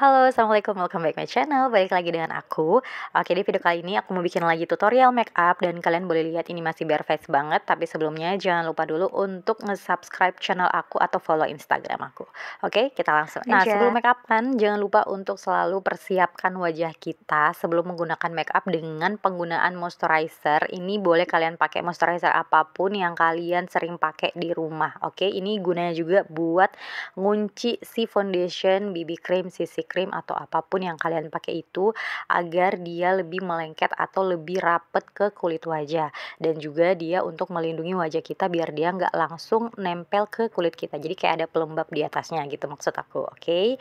Halo, Assalamualaikum, welcome back my channel Balik lagi dengan aku Oke, di video kali ini aku mau bikin lagi tutorial make up Dan kalian boleh lihat ini masih bare face banget Tapi sebelumnya jangan lupa dulu untuk nge-subscribe channel aku Atau follow instagram aku Oke, kita langsung Nah, sebelum make up kan, jangan lupa untuk selalu persiapkan wajah kita Sebelum menggunakan make up dengan penggunaan moisturizer Ini boleh kalian pakai moisturizer apapun yang kalian sering pakai di rumah Oke, ini gunanya juga buat ngunci si foundation BB cream cc cream atau apapun yang kalian pakai itu agar dia lebih melengket atau lebih rapet ke kulit wajah dan juga dia untuk melindungi wajah kita biar dia nggak langsung nempel ke kulit kita jadi kayak ada pelembab di atasnya gitu maksud aku oke okay?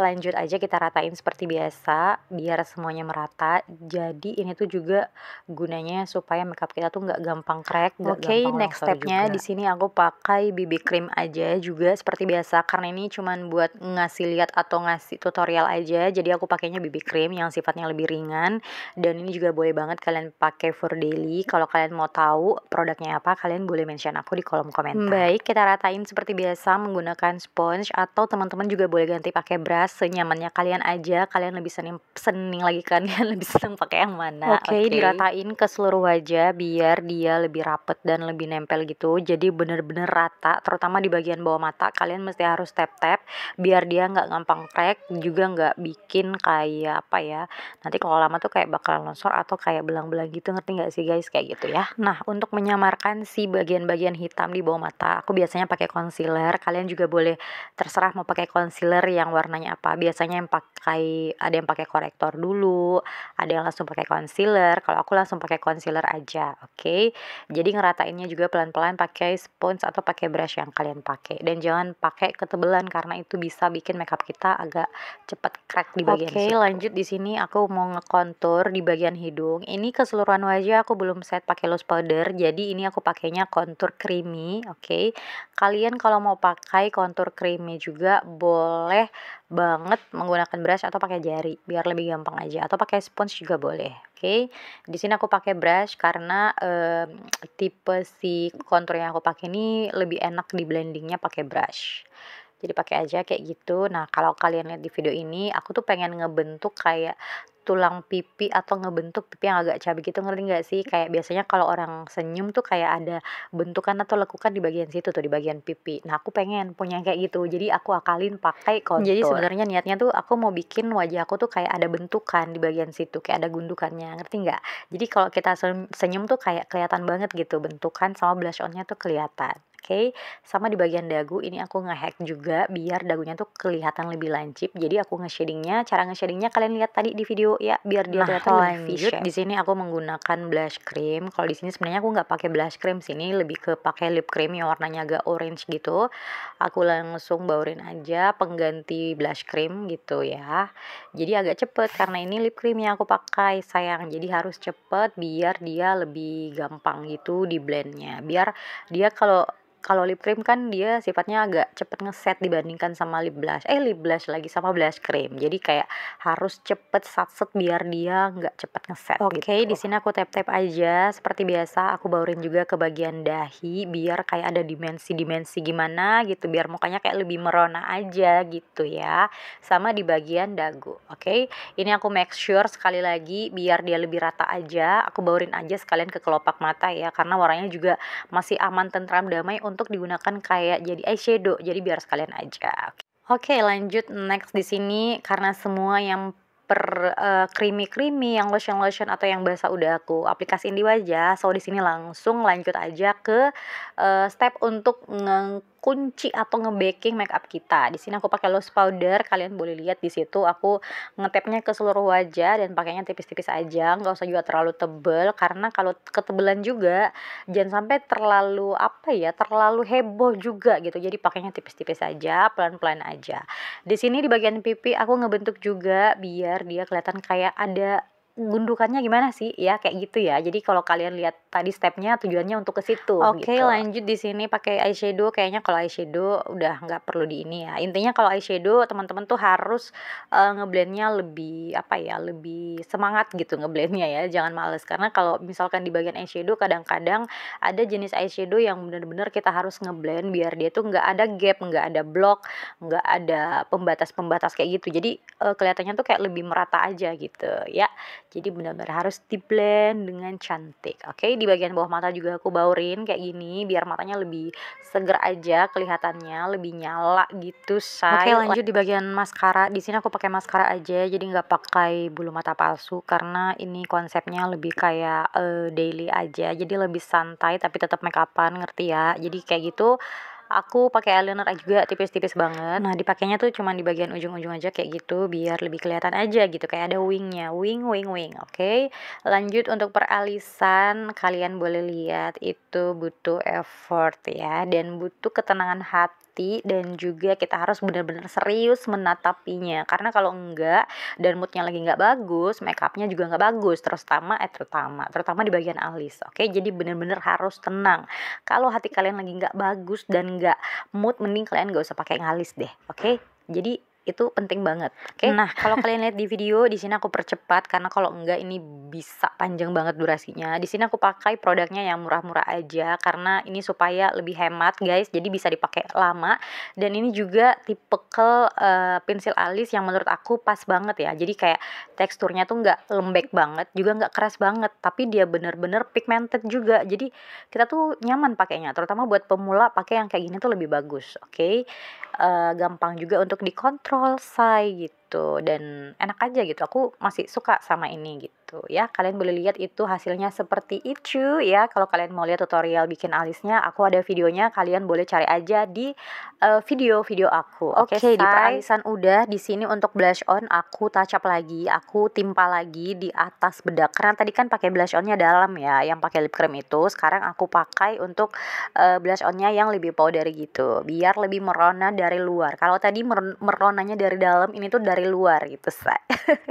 lanjut aja kita ratain seperti biasa biar semuanya merata jadi ini tuh juga gunanya supaya makeup kita tuh nggak gampang crack oke okay, next stepnya di sini aku pakai BB cream aja juga seperti biasa karena ini cuman buat ngasih lihat atau ngasih tutorial tutorial aja jadi aku pakainya BB cream yang sifatnya lebih ringan dan ini juga boleh banget kalian pakai for daily kalau kalian mau tahu produknya apa kalian boleh mention aku di kolom komentar baik kita ratain seperti biasa menggunakan sponge atau teman-teman juga boleh ganti pakai brush senyamannya kalian aja kalian lebih seneng seneng lagi kan kalian lebih seneng pakai yang mana oke okay, okay. diratain ke seluruh wajah biar dia lebih rapet dan lebih nempel gitu jadi bener-bener rata terutama di bagian bawah mata kalian mesti harus tap tap biar dia nggak gampang crack juga juga nggak bikin kayak apa ya nanti kalau lama tuh kayak bakalan longsor atau kayak belang-belang gitu ngerti nggak sih guys kayak gitu ya nah untuk menyamarkan si bagian-bagian hitam di bawah mata aku biasanya pakai concealer kalian juga boleh terserah mau pakai concealer yang warnanya apa biasanya yang pakai ada yang pakai korektor dulu ada yang langsung pakai concealer kalau aku langsung pakai concealer aja oke okay? jadi ngeratainnya juga pelan-pelan pakai sponge atau pakai brush yang kalian pakai dan jangan pakai ketebelan karena itu bisa bikin makeup kita agak cepat crack di bagian Oke, lanjut di sini aku mau ngekontur di bagian hidung. Ini keseluruhan wajah aku belum set pakai loose powder, jadi ini aku pakainya kontur creamy, oke. Okay. Kalian kalau mau pakai kontur creamy juga boleh banget menggunakan brush atau pakai jari biar lebih gampang aja atau pakai sponge juga boleh oke okay? di sini aku pakai brush karena um, tipe si kontur yang aku pakai ini lebih enak di blendingnya pakai brush jadi pakai aja kayak gitu nah kalau kalian lihat di video ini aku tuh pengen ngebentuk kayak tulang pipi atau ngebentuk pipi yang agak cabai gitu ngerti nggak sih kayak biasanya kalau orang senyum tuh kayak ada bentukan atau lekukan di bagian situ tuh di bagian pipi nah aku pengen punya kayak gitu jadi aku akalin pakai kontur jadi sebenarnya niatnya tuh aku mau bikin wajah aku tuh kayak ada bentukan di bagian situ kayak ada gundukannya ngerti nggak jadi kalau kita senyum tuh kayak kelihatan banget gitu bentukan sama blush onnya tuh kelihatan Oke, okay? sama di bagian dagu ini aku ngehack juga biar dagunya tuh kelihatan lebih lancip. Jadi aku nge-shadingnya, cara nge-shadingnya kalian lihat tadi di video ya, biar dia nah, kelihatan lebih fish ya. Di sini aku menggunakan blush cream. Kalau di sini sebenarnya aku nggak pakai blush cream sini, lebih ke pakai lip cream yang warnanya agak orange gitu. Aku langsung baurin aja pengganti blush cream gitu ya. Jadi agak cepet karena ini lip cream yang aku pakai sayang. Jadi harus cepet biar dia lebih gampang gitu di blendnya. Biar dia kalau kalau lip cream kan dia sifatnya agak cepet ngeset dibandingkan sama lip blush eh lip blush lagi sama blush cream jadi kayak harus cepet set biar dia nggak cepet ngeset oke okay, gitu. di sini aku tap tap aja seperti biasa aku baurin juga ke bagian dahi biar kayak ada dimensi dimensi gimana gitu biar mukanya kayak lebih merona aja gitu ya sama di bagian dagu oke okay? ini aku make sure sekali lagi biar dia lebih rata aja aku baurin aja sekalian ke kelopak mata ya karena warnanya juga masih aman tentram damai untuk digunakan kayak jadi eyeshadow. Jadi biar sekalian aja. Oke, okay, lanjut next di sini karena semua yang per uh, creamy creamy yang lotion lotion atau yang basah udah aku aplikasiin di wajah so di sini langsung lanjut aja ke uh, step untuk kunci atau ngebaking make up kita. Di sini aku pakai loose powder, kalian boleh lihat di situ aku ngetepnya ke seluruh wajah dan pakainya tipis-tipis aja, nggak usah juga terlalu tebel karena kalau ketebelan juga jangan sampai terlalu apa ya, terlalu heboh juga gitu. Jadi pakainya tipis-tipis aja, pelan-pelan aja. Di sini di bagian pipi aku ngebentuk juga biar dia kelihatan kayak ada gundukannya gimana sih ya kayak gitu ya jadi kalau kalian lihat tadi stepnya tujuannya untuk ke situ oke okay, gitu. lanjut di sini pakai eyeshadow kayaknya kalau eyeshadow udah nggak perlu di ini ya intinya kalau eyeshadow teman-teman tuh harus uh, ngeblendnya lebih apa ya lebih semangat gitu ngeblendnya ya jangan males karena kalau misalkan di bagian eyeshadow kadang-kadang ada jenis eyeshadow yang benar-benar kita harus ngeblend biar dia tuh nggak ada gap nggak ada block nggak ada pembatas-pembatas kayak gitu jadi uh, kelihatannya tuh kayak lebih merata aja gitu ya jadi benar-benar harus di blend dengan cantik. Oke, okay? di bagian bawah mata juga aku baurin kayak gini biar matanya lebih seger aja kelihatannya, lebih nyala gitu, say. Oke, okay, lanjut di bagian maskara. Di sini aku pakai maskara aja, jadi nggak pakai bulu mata palsu karena ini konsepnya lebih kayak uh, daily aja. Jadi lebih santai tapi tetap make upan, ngerti ya? Jadi kayak gitu aku pakai eyeliner juga tipis-tipis banget nah dipakainya tuh cuman di bagian ujung-ujung aja kayak gitu biar lebih kelihatan aja gitu kayak ada wingnya wing wing wing oke okay? lanjut untuk peralisan kalian boleh lihat itu butuh effort ya dan butuh ketenangan hati hati dan juga kita harus benar-benar serius menatapinya karena kalau enggak dan moodnya lagi enggak bagus make upnya juga enggak bagus terutama eh terutama terutama di bagian alis oke okay? jadi benar-benar harus tenang kalau hati kalian lagi enggak bagus dan enggak mood mending kalian nggak usah pakai alis deh oke okay? jadi itu penting banget. Oke. Okay? Nah, kalau kalian lihat di video di sini aku percepat karena kalau enggak ini bisa panjang banget durasinya. Di sini aku pakai produknya yang murah-murah aja karena ini supaya lebih hemat, guys. Jadi bisa dipakai lama dan ini juga tipe uh, pensil alis yang menurut aku pas banget ya. Jadi kayak teksturnya tuh enggak lembek banget, juga enggak keras banget, tapi dia bener-bener pigmented juga. Jadi kita tuh nyaman pakainya, terutama buat pemula pakai yang kayak gini tuh lebih bagus, oke? Okay? Uh, eh, gampang juga untuk dikontrol selesai gitu gitu dan enak aja gitu aku masih suka sama ini gitu ya kalian boleh lihat itu hasilnya seperti itu ya kalau kalian mau lihat tutorial bikin alisnya aku ada videonya kalian boleh cari aja di video-video eh, uh, aku oke okay, okay, di peralisan udah di sini untuk blush on aku touch up lagi aku timpa lagi di atas bedak karena tadi kan pakai blush onnya dalam ya yang pakai lip cream itu sekarang aku pakai untuk uh, blush onnya yang lebih powder gitu biar lebih merona dari luar kalau tadi mer meronanya dari dalam ini tuh dari dari luar gitu say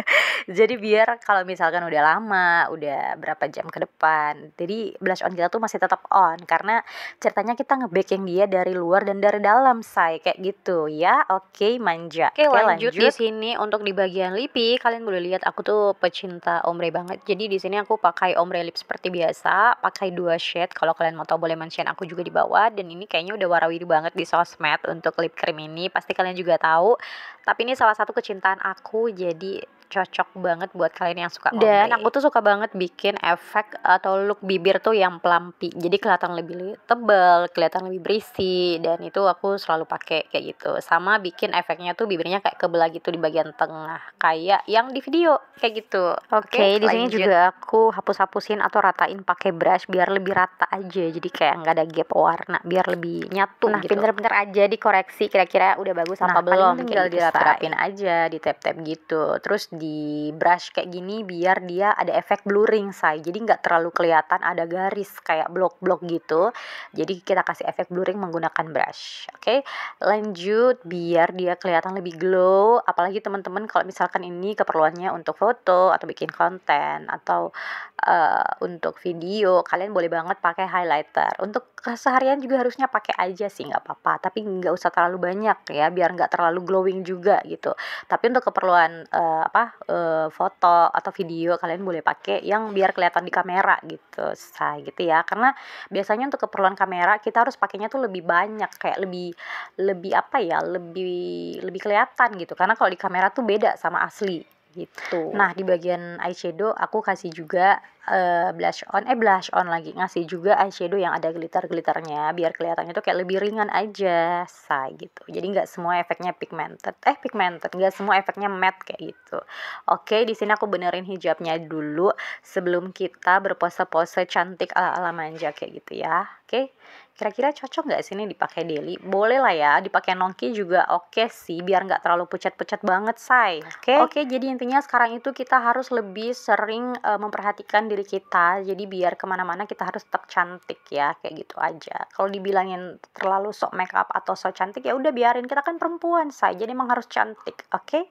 jadi biar kalau misalkan udah lama udah berapa jam ke depan jadi blush on kita tuh masih tetap on karena ceritanya kita ngebaking dia dari luar dan dari dalam say kayak gitu ya oke okay, manja oke okay, lanjut, lanjut di sini untuk di bagian lipi kalian boleh lihat aku tuh pecinta ombre banget jadi di sini aku pakai ombre lip seperti biasa pakai dua shade kalau kalian mau tau boleh mention aku juga di bawah dan ini kayaknya udah warawiri banget di sosmed untuk lip cream ini pasti kalian juga tahu tapi ini salah satu kecintaan permintaan aku jadi cocok banget buat kalian yang suka ombre. Dan aku tuh suka banget bikin efek atau look bibir tuh yang pelampi. Jadi kelihatan lebih tebal, kelihatan lebih berisi dan itu aku selalu pakai kayak gitu. Sama bikin efeknya tuh bibirnya kayak kebelah gitu di bagian tengah kayak yang di video kayak gitu. Oke, okay, di sini juga aku hapus-hapusin atau ratain pakai brush biar lebih rata aja. Jadi kayak nggak ada gap warna biar lebih nyatu nah, gitu. bener pinter aja dikoreksi kira-kira udah bagus nah, apa belum. Tinggal gitu, dirapin aja, di tap-tap gitu. Terus di brush kayak gini biar dia ada efek blurring saya jadi nggak terlalu kelihatan ada garis kayak blok-blok gitu jadi kita kasih efek blurring menggunakan brush oke okay? lanjut biar dia kelihatan lebih glow apalagi teman-teman kalau misalkan ini keperluannya untuk foto atau bikin konten atau uh, untuk video kalian boleh banget pakai highlighter untuk keseharian juga harusnya pakai aja sih nggak apa-apa tapi nggak usah terlalu banyak ya biar nggak terlalu glowing juga gitu tapi untuk keperluan uh, apa Eh, foto atau video kalian boleh pakai yang biar kelihatan di kamera gitu saya gitu ya karena biasanya untuk keperluan kamera kita harus pakainya tuh lebih banyak kayak lebih lebih apa ya lebih lebih kelihatan gitu karena kalau di kamera tuh beda sama asli gitu. Nah, di bagian eyeshadow aku kasih juga uh, blush on eh blush on lagi ngasih juga eyeshadow yang ada glitter-glitternya biar kelihatannya tuh kayak lebih ringan aja, say gitu. Jadi nggak semua efeknya pigmented. Eh pigmented, nggak semua efeknya matte kayak gitu. Oke, di sini aku benerin hijabnya dulu sebelum kita berpose-pose cantik ala-ala manja kayak gitu ya. Oke kira-kira cocok nggak sih ini dipakai daily? Boleh lah ya, dipakai nongki juga oke okay sih, biar nggak terlalu pucat-pucat banget, say. Oke, okay? oke. Okay, jadi intinya sekarang itu kita harus lebih sering uh, memperhatikan diri kita, jadi biar kemana-mana kita harus tetap cantik ya, kayak gitu aja. Kalau dibilangin terlalu sok makeup atau sok cantik ya udah biarin, kita kan perempuan, say. Jadi emang harus cantik, oke? Okay?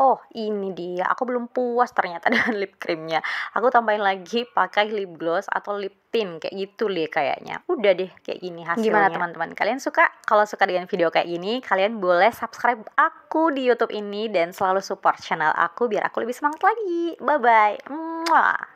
Oh, ini dia. Aku belum puas ternyata dengan lip creamnya. Aku tambahin lagi pakai lip gloss atau lip kayak gitu deh kayaknya udah deh kayak gini hasilnya gimana teman-teman kalian suka kalau suka dengan video kayak gini kalian boleh subscribe aku di YouTube ini dan selalu support channel aku biar aku lebih semangat lagi bye bye Mwah.